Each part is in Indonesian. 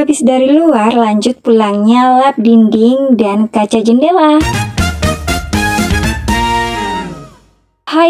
Habis dari luar, lanjut pulangnya lap dinding dan kaca jendela.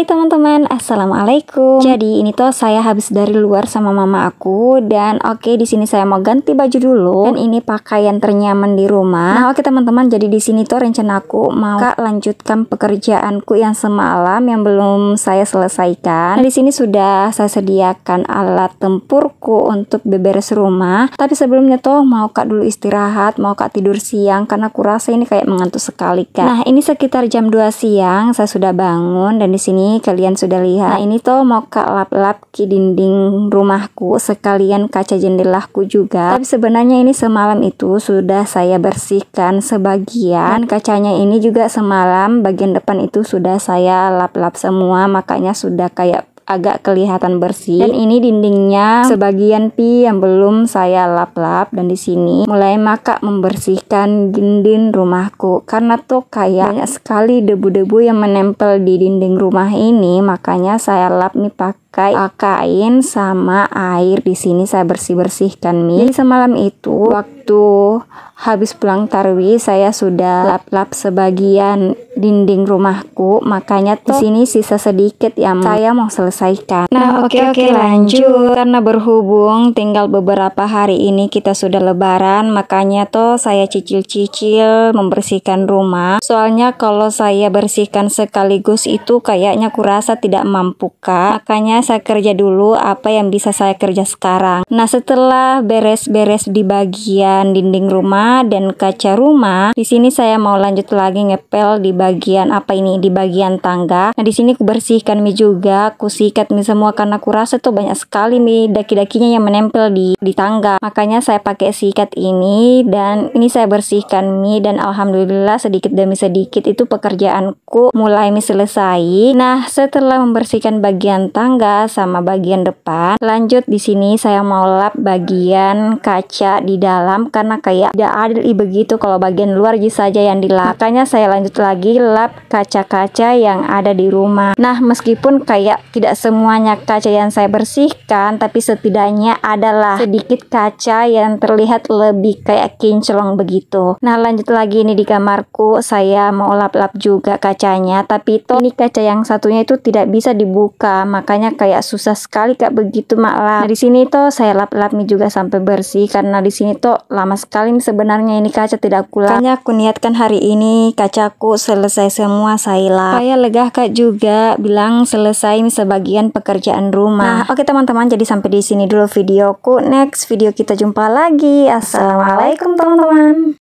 Hai teman-teman, Assalamualaikum Jadi ini tuh saya habis dari luar sama mama aku Dan oke okay, di sini saya mau ganti baju dulu Dan ini pakaian ternyaman di rumah Nah oke okay, teman-teman, jadi di sini tuh rencana aku mau kak lanjutkan pekerjaanku yang semalam yang belum saya selesaikan Nah di sini sudah saya sediakan alat tempurku untuk beberes rumah Tapi sebelumnya tuh mau kak dulu istirahat, mau kak tidur siang Karena aku rasa ini kayak mengantuk sekali kak Nah ini sekitar jam 2 siang saya sudah bangun dan di sini kalian sudah lihat. Nah ini tuh mau ke lap-lap ke dinding rumahku sekalian kaca jendelaku juga. Tapi sebenarnya ini semalam itu sudah saya bersihkan sebagian. kacanya ini juga semalam bagian depan itu sudah saya lap-lap semua makanya sudah kayak agak kelihatan bersih. Dan ini dindingnya sebagian pi yang belum saya lap-lap dan di sini mulai maka membersihkan dinding rumahku karena tuh kayak banyak sekali debu-debu yang menempel di dinding rumah ini makanya saya lap nih pakai kain sama air di sini saya bersih-bersihkan nih. Jadi semalam itu waktu habis pulang tarwi saya sudah lap-lap sebagian dinding rumahku, makanya di sini sisa sedikit yang saya mau selesaikan. Nah, nah oke okay, oke okay, lanjut. Karena berhubung tinggal beberapa hari ini kita sudah lebaran, makanya tuh saya cicil-cicil membersihkan rumah. Soalnya kalau saya bersihkan sekaligus itu kayaknya kurasa tidak mampu kak. Makanya saya kerja dulu apa yang bisa saya kerja sekarang. Nah, setelah beres-beres di bagian dinding rumah dan kaca rumah, di sini saya mau lanjut lagi ngepel di bagian bagian apa ini di bagian tangga nah di sini aku bersihkan mie juga aku sikat mie semua karena aku rasa tuh banyak sekali mie daki-dakinya yang menempel di di tangga makanya saya pakai sikat ini dan ini saya bersihkan mie dan alhamdulillah sedikit demi sedikit itu pekerjaanku mulai mie selesai nah setelah membersihkan bagian tangga sama bagian depan lanjut di sini saya mau lap bagian kaca di dalam karena kayak tidak adil begitu kalau bagian luar saja yang dilap makanya saya lanjut lagi lap kaca-kaca yang ada di rumah nah meskipun kayak tidak semuanya kaca yang saya bersihkan tapi setidaknya adalah sedikit kaca yang terlihat lebih kayak kinclong begitu nah lanjut lagi ini di kamarku saya mau lap-lap juga kacanya tapi itu ini kaca yang satunya itu tidak bisa dibuka makanya kayak susah sekali kayak begitu malah. nah, di sini tuh saya lap-lap nih juga sampai bersih karena di sini tuh lama sekali sebenarnya ini kaca tidak kulap Kayaknya aku niatkan hari ini kacaku selesai selesai semua Saila saya legah Kak juga bilang selesai sebagian pekerjaan rumah Nah oke teman-teman jadi sampai di sini dulu videoku Next video kita jumpa lagi Assalamualaikum teman-teman